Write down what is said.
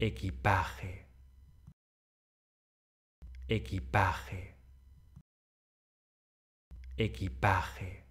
equipaje, equipaje, equipaje.